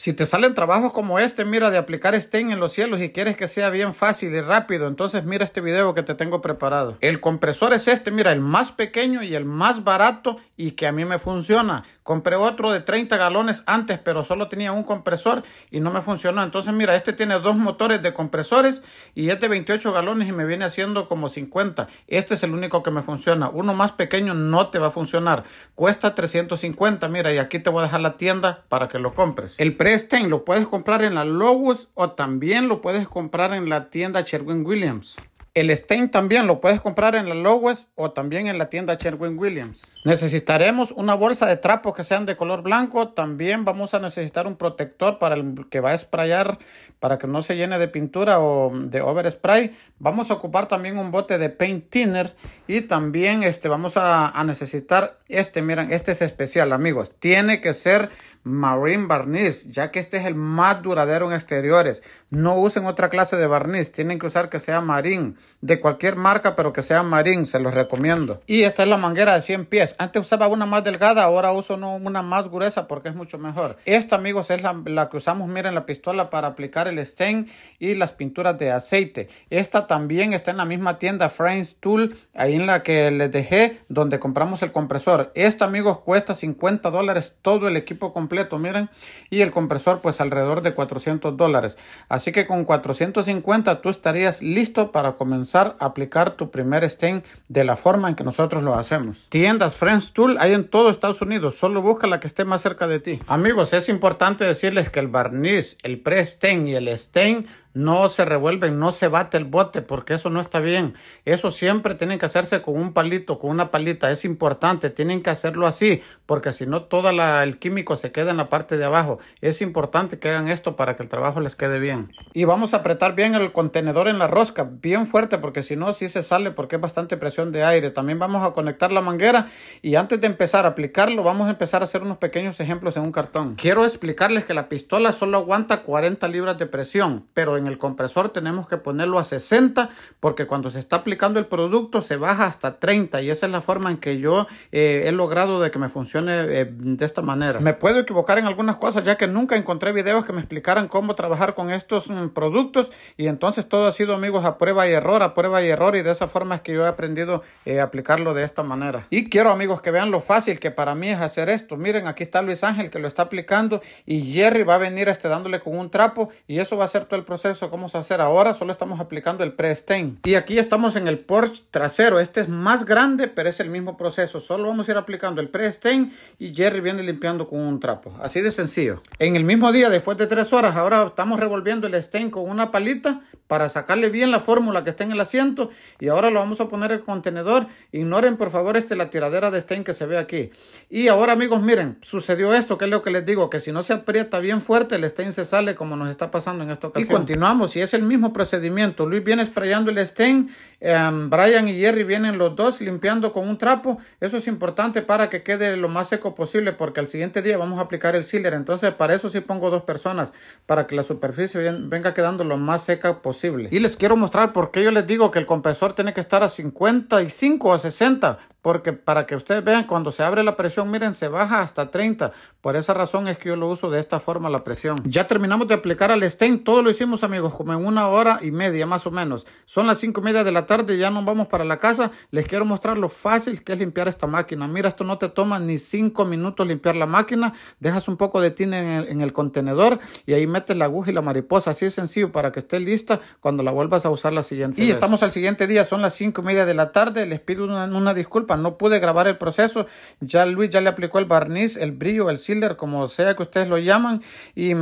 Si te salen trabajos como este, mira, de aplicar stain en los cielos y quieres que sea bien fácil y rápido, entonces mira este video que te tengo preparado. El compresor es este, mira, el más pequeño y el más barato y que a mí me funciona. Compré otro de 30 galones antes, pero solo tenía un compresor y no me funcionó. Entonces, mira, este tiene dos motores de compresores y es de 28 galones y me viene haciendo como 50. Este es el único que me funciona. Uno más pequeño no te va a funcionar. Cuesta 350, mira, y aquí te voy a dejar la tienda para que lo compres. El pre-stain lo puedes comprar en la Lowe's o también lo puedes comprar en la tienda Sherwin Williams. El stain también lo puedes comprar en la Lowes o también en la tienda Sherwin Williams. Necesitaremos una bolsa de trapos que sean de color blanco. También vamos a necesitar un protector para el que va a sprayar para que no se llene de pintura o de over spray. Vamos a ocupar también un bote de paint thinner y también este, vamos a, a necesitar este. Miren, este es especial amigos. Tiene que ser marine barniz ya que este es el más duradero en exteriores. No usen otra clase de barniz. Tienen que usar que sea marine de cualquier marca, pero que sea marín, se los recomiendo. Y esta es la manguera de 100 pies. Antes usaba una más delgada, ahora uso una más gruesa porque es mucho mejor. Esta, amigos, es la, que usamos, miren, la pistola para aplicar el stain y las pinturas de aceite. Esta también está en la misma tienda Frames Tool, ahí en la que les dejé, donde compramos el compresor. Esta, amigos, cuesta 50 dólares todo el equipo completo, miren. Y el compresor, pues, alrededor de 400 dólares. Así que con 450 tú estarías listo para comenzar comenzar a aplicar tu primer stain de la forma en que nosotros lo hacemos. Tiendas Friends Tool hay en todo Estados Unidos, solo busca la que esté más cerca de ti. Amigos, es importante decirles que el barniz, el pre stain y el stain no se revuelven, no se bate el bote, porque eso no está bien. Eso siempre tienen que hacerse con un palito, con una palita, es importante, tienen que hacerlo así, porque si no todo el químico se queda en la parte de abajo. Es importante que hagan esto para que el trabajo les quede bien. Y vamos a apretar bien el contenedor en la rosca, bien fuerte, porque si no, si se sale, porque es bastante presión de aire. También vamos a conectar la manguera y antes de empezar a aplicarlo, vamos a empezar a hacer unos pequeños ejemplos en un cartón. Quiero explicarles que la pistola solo aguanta 40 libras de presión, pero en el compresor tenemos que ponerlo a 60 porque cuando se está aplicando el producto se baja hasta 30 y esa es la forma en que yo eh, he logrado de que me funcione eh, de esta manera. Me puedo equivocar en algunas cosas ya que nunca encontré videos que me explicaran cómo trabajar con estos mm, productos y entonces todo ha sido amigos a prueba y error, a prueba y error y de esa forma es que yo he aprendido eh, a aplicarlo de esta manera. Y quiero amigos que vean lo fácil que para mí es hacer esto. Miren aquí está Luis Ángel que lo está aplicando y Jerry va a venir este dándole con un trapo y eso va a ser todo el proceso eso vamos a hacer ahora, solo estamos aplicando el pre-stain. Y aquí estamos en el Porsche trasero. Este es más grande, pero es el mismo proceso. Solo vamos a ir aplicando el pre-stain y Jerry viene limpiando con un trapo. Así de sencillo. En el mismo día, después de tres horas, ahora estamos revolviendo el stain con una palita, para sacarle bien la fórmula que está en el asiento y ahora lo vamos a poner en el contenedor. Ignoren por favor este, la tiradera de stain que se ve aquí. Y ahora amigos, miren, sucedió esto, que es lo que les digo, que si no se aprieta bien fuerte el stain se sale como nos está pasando en esta ocasión. Y continuamos y es el mismo procedimiento. Luis viene sprayando el stain, em, Brian y Jerry vienen los dos limpiando con un trapo. Eso es importante para que quede lo más seco posible porque al siguiente día vamos a aplicar el sealer. Entonces para eso sí pongo dos personas, para que la superficie venga quedando lo más seca posible y les quiero mostrar por qué yo les digo que el compresor tiene que estar a 55 o a 60 porque para que ustedes vean, cuando se abre la presión, miren, se baja hasta 30. Por esa razón es que yo lo uso de esta forma la presión. Ya terminamos de aplicar al stain Todo lo hicimos, amigos, como en una hora y media más o menos. Son las 5 y media de la tarde, ya nos vamos para la casa. Les quiero mostrar lo fácil que es limpiar esta máquina. Mira, esto no te toma ni 5 minutos limpiar la máquina. Dejas un poco de tin en el, contenedor y ahí metes la aguja y la mariposa. Así es sencillo para que esté lista cuando la vuelvas a usar la siguiente Y estamos al siguiente día, son las 5 y media de la tarde. Les pido una disculpa no pude grabar el proceso. Ya Luis ya le aplicó el barniz, el brillo, el sealer, como sea que ustedes lo llaman. Y,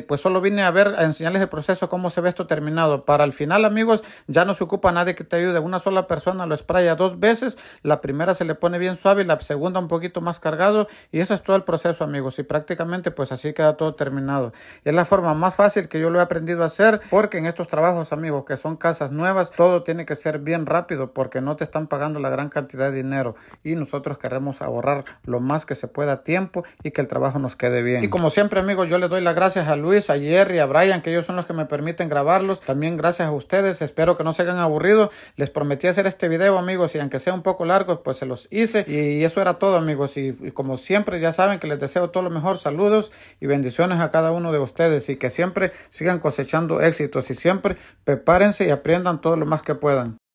pues solo vine a ver, a enseñarles el proceso, cómo se ve esto terminado. Para el final, amigos, ya no se ocupa nadie que te ayude. Una sola persona lo spraya dos veces. La primera se le pone bien suave y la segunda un poquito más cargado. Y eso es todo el proceso, amigos. Y prácticamente pues así queda todo terminado. Es la forma más fácil que yo lo he aprendido a hacer porque en estos trabajos, amigos, que son casas nuevas, todo tiene que ser bien rápido porque no te están pagando la gran cantidad de dinero y nosotros queremos ahorrar lo más que se pueda tiempo y que el trabajo nos quede bien. Y como siempre amigos, yo les doy las gracias a Luis, a Jerry, a Brian, que ellos son los que me permiten grabarlos. También gracias a ustedes, espero que no se hayan aburrido. Les prometí hacer este video amigos y aunque sea un poco largo, pues se los hice. Y eso era todo amigos y, y como siempre ya saben que les deseo todo lo mejor, saludos y bendiciones a cada uno de ustedes y que siempre sigan cosechando éxitos y siempre prepárense y aprendan todo lo más que puedan.